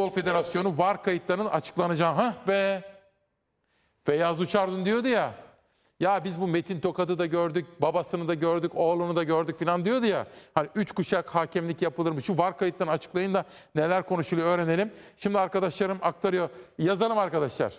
Futbol Federasyonu var kayıtlarının açıklanacağı. Hah be. Feyyaz Uçardın diyordu ya. Ya biz bu Metin Tokat'ı da gördük, babasını da gördük, oğlunu da gördük filan diyordu ya. Hani üç kuşak hakemlik yapılır mı? Şu var kayıttan açıklayın da neler konuşuluyor öğrenelim. Şimdi arkadaşlarım aktarıyor. Yazalım arkadaşlar.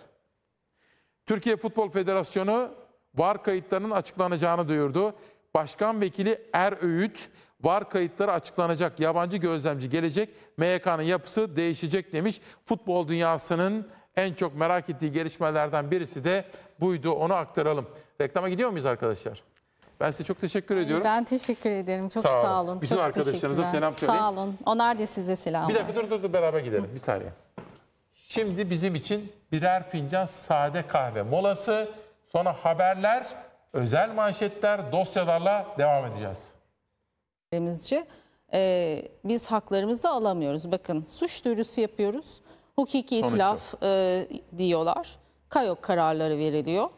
Türkiye Futbol Federasyonu var kayıtlarının açıklanacağını duyurdu. Başkan Vekili Er Öğüt, Var kayıtları açıklanacak. Yabancı gözlemci gelecek. MYK'nın yapısı değişecek demiş. Futbol dünyasının en çok merak ettiği gelişmelerden birisi de buydu. Onu aktaralım. Reklama gidiyor muyuz arkadaşlar? Ben size çok teşekkür ediyorum. Ben teşekkür ederim. Çok sağ olun. Sağ olun. Bütün çok arkadaşlarınıza selam söyleyin. Sağ olun. Onlar da size selam. Bir dakika dur dur dur beraber gidelim. Bir saniye. Şimdi bizim için birer fincan sade kahve molası, sonra haberler, özel manşetler, dosyalarla devam edeceğiz. Elimizce e, biz haklarımızı alamıyoruz. Bakın suç duyurusu yapıyoruz. Hukuki itilaf e, diyorlar. Kayok kararları veriliyor.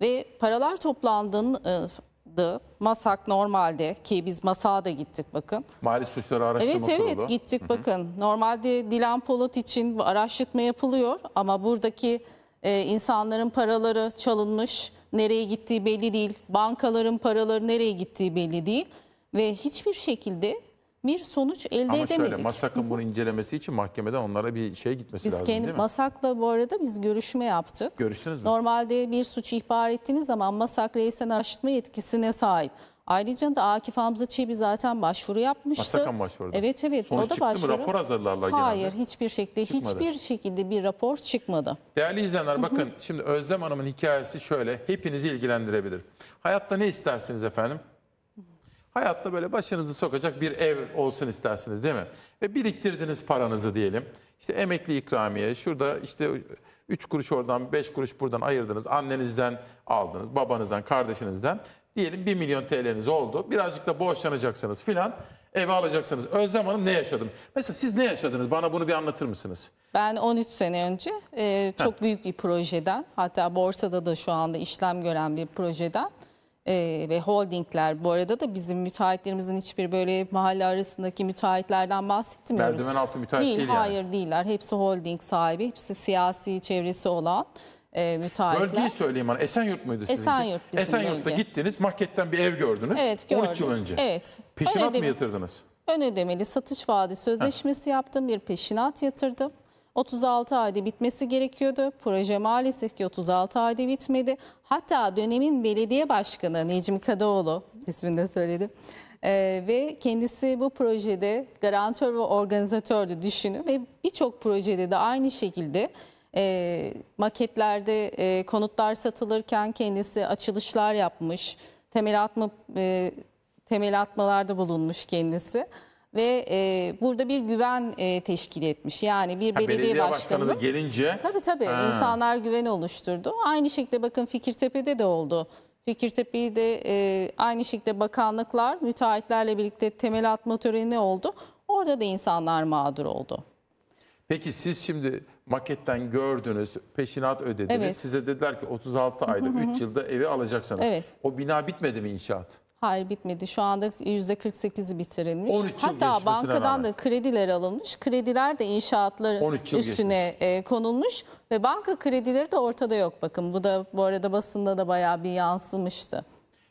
Ve paralar toplandığında masak normalde ki biz masada da gittik bakın. Mali suçları araştırma Evet kurulu. evet gittik Hı -hı. bakın. Normalde Dilan Polat için araştırma yapılıyor ama buradaki e, insanların paraları çalınmış. Nereye gittiği belli değil. Bankaların paraları nereye gittiği belli değil ve hiçbir şekilde bir sonuç elde Ama edemedik. Ama şöyle MASAK'ın bunu incelemesi için mahkemeden onlara bir şey gitmesi biz lazım kendi, değil mi? MASAK'la bu arada biz görüşme yaptık. Görüştünüz mü? Normalde bir suç ihbar ettiğiniz zaman MASAK reisen araştırma yetkisine sahip. Ayrıca da Akif Hamza Çebi zaten başvuru yapmıştı. MASAK'a başvurdu? Evet evet Sonuç o da çıktı başvuru. mı rapor hazırlarlar Hayır genelde. hiçbir şekilde çıkmadı. hiçbir şekilde bir rapor çıkmadı. Değerli izleyenler bakın şimdi Özlem Hanım'ın hikayesi şöyle hepinizi ilgilendirebilir. Hayatta ne istersiniz efendim? Hayatta böyle başınızı sokacak bir ev olsun istersiniz değil mi? Ve biriktirdiniz paranızı diyelim. İşte emekli ikramiye, şurada işte 3 kuruş oradan 5 kuruş buradan ayırdınız. Annenizden aldınız, babanızdan, kardeşinizden. Diyelim 1 milyon TL'niz oldu. Birazcık da borçlanacaksınız filan. Eve alacaksınız. Özlem Hanım ne yaşadım? Mesela siz ne yaşadınız? Bana bunu bir anlatır mısınız? Ben 13 sene önce e, çok Heh. büyük bir projeden hatta borsada da şu anda işlem gören bir projeden e, ve holdingler bu arada da bizim müteahhitlerimizin hiçbir böyle mahalle arasındaki müteahhitlerden bahsetmiyoruz. Merdiven altı müteahhit değil, değil yani. Hayır değiller. Hepsi holding sahibi. Hepsi siyasi çevresi olan e, müteahhitler. Bölgeyi söyleyeyim bana. Hani, Esenyurt muydu sizin? Esenyurt bizim Esenyurt'ta bölge. gittiniz marketten bir ev gördünüz. Evet gördüm. 13 yıl önce. Evet. Peşinat mı yatırdınız? Ön ödemeli satış vaadi sözleşmesi Heh. yaptım. Bir peşinat yatırdım. 36 ayda bitmesi gerekiyordu. Proje maalesef ki 36 ayda bitmedi. Hatta dönemin belediye başkanı Necmi Kadıoğlu isminde de söyledim. Ee, ve kendisi bu projede garantör ve organizatördü düşünün ve birçok projede de aynı şekilde e, maketlerde e, konutlar satılırken kendisi açılışlar yapmış, temel atma e, temel atmalarda bulunmuş kendisi ve e, burada bir güven e, teşkil etmiş. Yani bir belediye, belediye başkanı, başkanı gelince tabii tabii ha. insanlar güven oluşturdu. Aynı şekilde bakın Fikirtepe'de de oldu. Fikirtepe'yi de e, aynı şekilde bakanlıklar müteahhitlerle birlikte temel atma töreni oldu. Orada da insanlar mağdur oldu. Peki siz şimdi maketten gördünüz, peşinat ödediniz. Evet. Size dediler ki 36 ayda, 3 yılda evi alacaksınız. Evet. O bina bitmedi mi inşaat? Hayır bitmedi. Şu anda %48'i bitirilmiş. Hatta bankadan rağmen. da krediler alınmış. Krediler de inşaatların üstüne geçmiş. konulmuş ve banka kredileri de ortada yok. Bakın bu da bu arada basında da bayağı bir yansımıştı.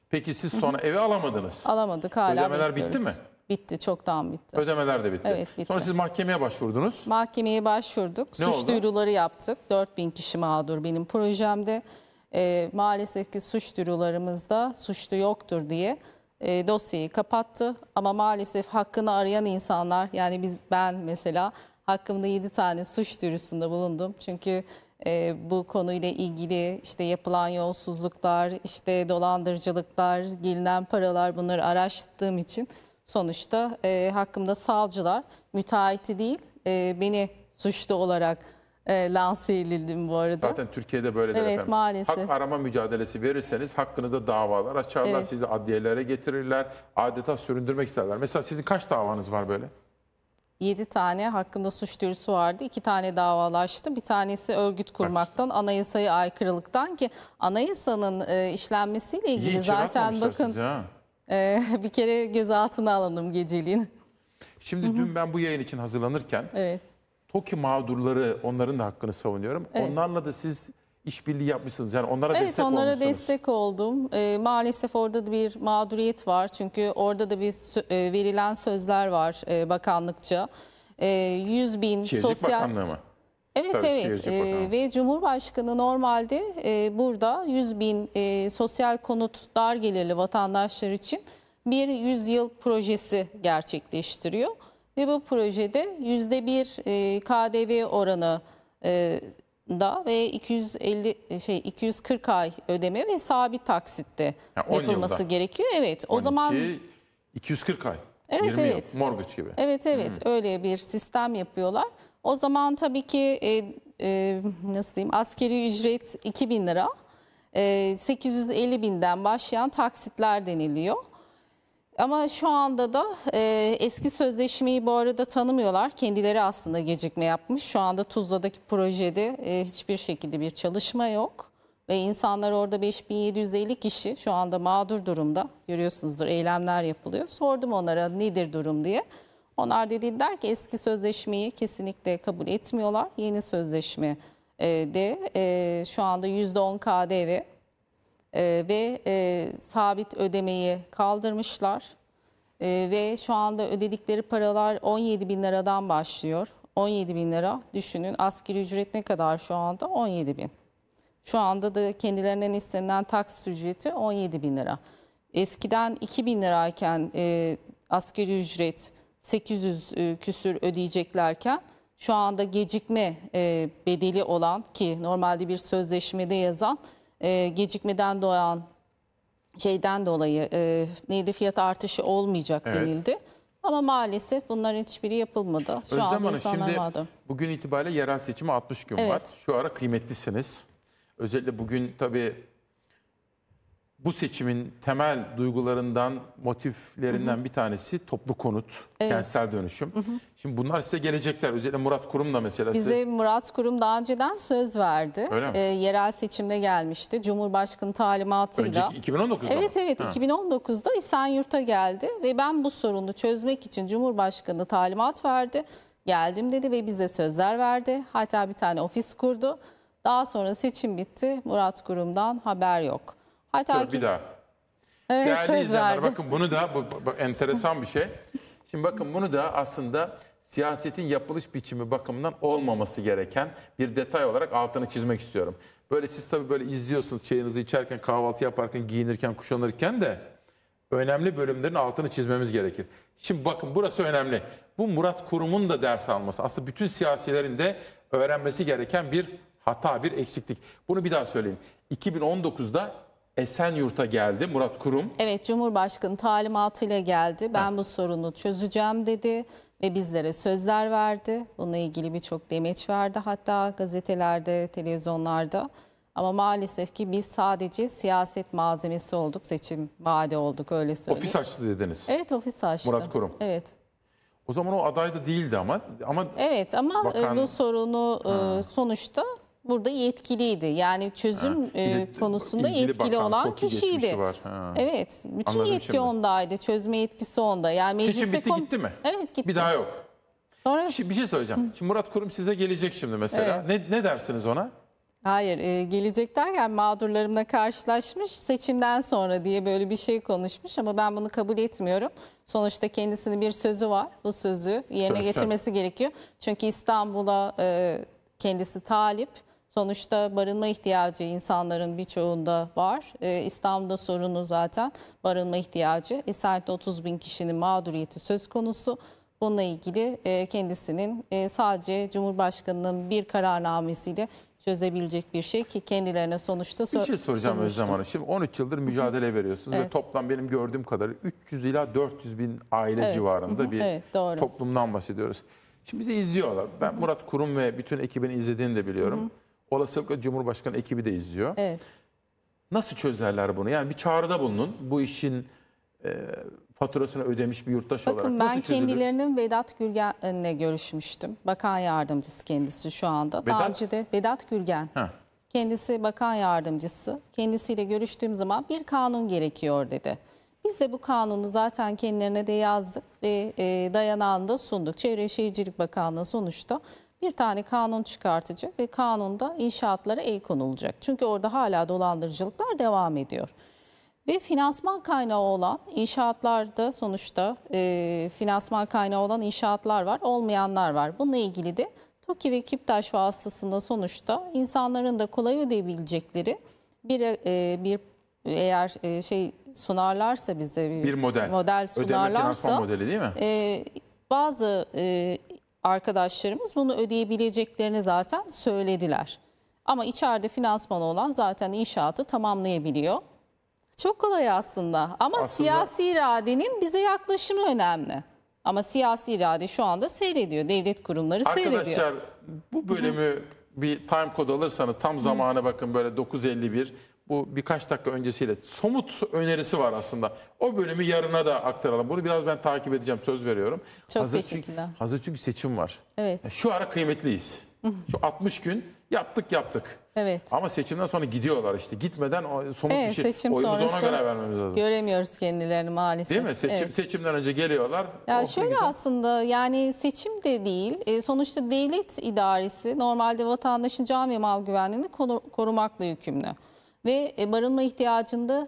Peki siz sonra evi alamadınız. Alamadık hala Ödemeler bitti mi? Bitti, çoktan bitti. Ödemeler de bitti. Evet, bitti. Sonra siz mahkemeye başvurdunuz. Mahkemeye başvurduk. Ne Suç oldu? duyuruları yaptık. 4000 kişi mağdur benim projemde e, maalesef ki suç duyurularımızda suçlu yoktur diye e, dosyayı kapattı. Ama maalesef hakkını arayan insanlar yani biz ben mesela hakkımda 7 tane suç duyurusunda bulundum. Çünkü e, bu konuyla ilgili işte yapılan yolsuzluklar, işte dolandırıcılıklar, gelinen paralar bunları araştırdığım için sonuçta e, hakkımda savcılar müteahhiti değil e, beni suçlu olarak e, lanse edildim bu arada. Zaten Türkiye'de böyle evet, efendim. maalesef. Hak arama mücadelesi verirseniz hakkınızda davalar açarlar, evet. sizi adliyelere getirirler, adeta süründürmek isterler. Mesela sizin kaç davanız var böyle? 7 tane hakkında suç duyurusu vardı. 2 tane davalaştı. Bir tanesi örgüt kurmaktan, anayasaya aykırılıktan ki anayasanın e, işlenmesiyle ilgili İyi, zaten bakın e, bir kere gözaltına alındım geceliğin. Şimdi Hı -hı. dün ben bu yayın için hazırlanırken evet. TOKİ mağdurları onların da hakkını savunuyorum. Evet. Onlarla da siz işbirliği yapmışsınız. Yani onlara evet, destek onlara olmuşsunuz. destek oldum. E, maalesef orada da bir mağduriyet var. Çünkü orada da bir e, verilen sözler var e, bakanlıkça. E, 100 bin Şehircilik sosyal... Bakanlığı mı? Evet Tabii, evet e, ve Cumhurbaşkanı normalde e, burada 100 bin e, sosyal konut dar gelirli vatandaşlar için bir yüzyıl projesi gerçekleştiriyor. Ve bu projede yüzde bir e, KDV oranı e, da ve 250 e, şey 240 ay ödeme ve sabit taksitte yani yapılması yılda. gerekiyor. Evet. O 12, zaman 240 ay. Evet 20 evet. Yıl, gibi. Evet evet. Hmm. Öyle bir sistem yapıyorlar. O zaman tabii ki e, e, nasıl diyeyim askeri ücret 2000 lira. E, 850 binden başlayan taksitler deniliyor. Ama şu anda da e, eski sözleşmeyi bu arada tanımıyorlar. Kendileri aslında gecikme yapmış. Şu anda Tuzla'daki projede e, hiçbir şekilde bir çalışma yok. Ve insanlar orada 5750 kişi şu anda mağdur durumda. Görüyorsunuzdur eylemler yapılıyor. Sordum onlara nedir durum diye. Onlar dediler ki eski sözleşmeyi kesinlikle kabul etmiyorlar. Yeni sözleşme e, de e, şu anda %10 KDV ee, ve e, sabit ödemeyi kaldırmışlar. E, ve şu anda ödedikleri paralar 17 bin liradan başlıyor. 17 bin lira düşünün asgari ücret ne kadar şu anda? 17 bin. Şu anda da kendilerinden istenilen taksit ücreti 17 bin lira. Eskiden 2 bin lirayken e, asgari ücret 800 e, küsür ödeyeceklerken şu anda gecikme e, bedeli olan ki normalde bir sözleşmede yazan e, gecikmeden doğan şeyden dolayı e, neydi fiyat artışı olmayacak evet. denildi. Ama maalesef bunların hiçbiri yapılmadı. Şu Özlem anda Hanım, şimdi bugün itibariyle yerel seçimi 60 gün evet. var. Şu ara kıymetlisiniz. Özellikle bugün tabii bu seçimin temel duygularından, motiflerinden hı hı. bir tanesi toplu konut, evet. kentsel dönüşüm. Hı hı. Şimdi bunlar size gelecekler. Özellikle Murat Kurum da mesela. Bize size... Murat Kurum daha önceden söz verdi. Öyle mi? E, yerel seçimde gelmişti. Cumhurbaşkanı talimatıyla. Önceki 2019'da Evet mı? evet ha. 2019'da İsenyurt'a geldi ve ben bu sorunu çözmek için Cumhurbaşkanı talimat verdi. Geldim dedi ve bize sözler verdi. Hatta bir tane ofis kurdu. Daha sonra seçim bitti. Murat Kurum'dan haber yok. Hatta Dur, bir daha. Evet, Değerli söz izleyenler verdi. bakın bunu da bu, bu, enteresan bir şey. Şimdi bakın bunu da aslında siyasetin yapılış biçimi bakımından olmaması gereken bir detay olarak altını çizmek istiyorum. Böyle siz tabii böyle izliyorsunuz çayınızı içerken, kahvaltı yaparken, giyinirken, kuşanırken de önemli bölümlerin altını çizmemiz gerekir. Şimdi bakın burası önemli. Bu Murat Kurum'un da ders alması. Aslında bütün siyasilerin de öğrenmesi gereken bir hata, bir eksiklik. Bunu bir daha söyleyeyim. 2019'da Esenyurt'a geldi Murat Kurum. Evet Cumhurbaşkanı talimatıyla geldi. Ben ha. bu sorunu çözeceğim dedi ve bizlere sözler verdi. Bununla ilgili birçok demeç verdi hatta gazetelerde, televizyonlarda. Ama maalesef ki biz sadece siyaset malzemesi olduk, seçim vade olduk öyle söyleyeyim. Ofis açtı dediniz. Evet ofis açtı. Murat Kurum. Evet. O zaman o aday da değildi ama ama Evet ama e, bakan... bu sorunu e, ha. sonuçta burada yetkiliydi. Yani çözüm ha, e, konusunda yetkili bakan, olan kişiydi. Var. Evet, bütün Anladım yetki şimdi. ondaydı. Çözme yetkisi onda. Yani meclise bitti gitti mi? Evet gitti. Bir daha yok. Sonra... Şimdi şey, bir şey söyleyeceğim. Hı. Şimdi Murat Kurum size gelecek şimdi mesela. Evet. Ne, ne dersiniz ona? Hayır e, gelecek derken mağdurlarımla karşılaşmış seçimden sonra diye böyle bir şey konuşmuş ama ben bunu kabul etmiyorum. Sonuçta kendisinin bir sözü var bu sözü yerine getirmesi gerekiyor. Çünkü İstanbul'a e, kendisi talip Sonuçta barınma ihtiyacı insanların birçoğunda var. Ee, İstanbul'da sorunu zaten barınma ihtiyacı. Eser'de 30 bin kişinin mağduriyeti söz konusu. Bununla ilgili e, kendisinin e, sadece Cumhurbaşkanı'nın bir kararnamesiyle çözebilecek bir şey ki kendilerine sonuçta sor Bir şey soracağım sonuçta. Özlem Hanım. Şimdi 13 yıldır mücadele veriyorsunuz evet. ve toplam benim gördüğüm kadarıyla 300 ila 400 bin aile evet. civarında bir evet, toplumdan bahsediyoruz. Şimdi bizi izliyorlar. Ben Murat Kurum ve bütün ekibini izlediğini de biliyorum. Hı -hı. Olasılıkla Cumhurbaşkanı ekibi de izliyor. Evet. Nasıl çözerler bunu? Yani bir çağrıda bulunun. Bu işin e, faturasını ödemiş bir yurttaş Bakın, olarak nasıl Bakın ben kendilerinin Vedat Gürgen'le görüşmüştüm. Bakan yardımcısı kendisi şu anda. Vedat? Daha önce de Vedat Gürgen, Ha. Kendisi bakan yardımcısı. Kendisiyle görüştüğüm zaman bir kanun gerekiyor dedi. Biz de bu kanunu zaten kendilerine de yazdık ve e, dayanağını da sunduk. Çevre Şehircilik Bakanlığı sonuçta bir tane kanun çıkartacak ve kanunda inşaatlara el konulacak. Çünkü orada hala dolandırıcılıklar devam ediyor. Ve finansman kaynağı olan inşaatlarda sonuçta e, finansman kaynağı olan inşaatlar var, olmayanlar var. Bununla ilgili de TOKİ ve Kiptaş vasıtasında sonuçta insanların da kolay ödeyebilecekleri bir e, e bir eğer e, şey sunarlarsa bize bir, bir model, model sunarlarsa ödeme modeli değil mi? E, bazı e, arkadaşlarımız bunu ödeyebileceklerini zaten söylediler. Ama içeride finansman olan zaten inşaatı tamamlayabiliyor. Çok kolay aslında ama Aslında- siyasi iradenin bize yaklaşımı önemli. Ama siyasi irade şu anda seyrediyor. Devlet kurumları seyrediyor. Arkadaşlar bu bölümü bir time kod alırsanız tam zamana bakın böyle 9.51 bu birkaç dakika öncesiyle somut önerisi var aslında. O bölümü yarına da aktaralım. Bunu biraz ben takip edeceğim söz veriyorum. Çok hazır teşekkürler. Çünkü, hazır çünkü seçim var. Evet. Yani şu ara kıymetliyiz. Şu 60 gün yaptık yaptık. Evet. Ama seçimden sonra gidiyorlar işte. Gitmeden somut evet, bir şey. Seçim Oyumuzu ona göre vermemiz lazım. Göremiyoruz kendilerini maalesef. Değil mi? Seçim, evet. Seçimden önce geliyorlar. Ya oh, şöyle güzel. aslında yani seçim de değil. E, sonuçta devlet idaresi normalde vatandaşın cami mal güvenliğini korumakla yükümlü ve e, barınma ihtiyacında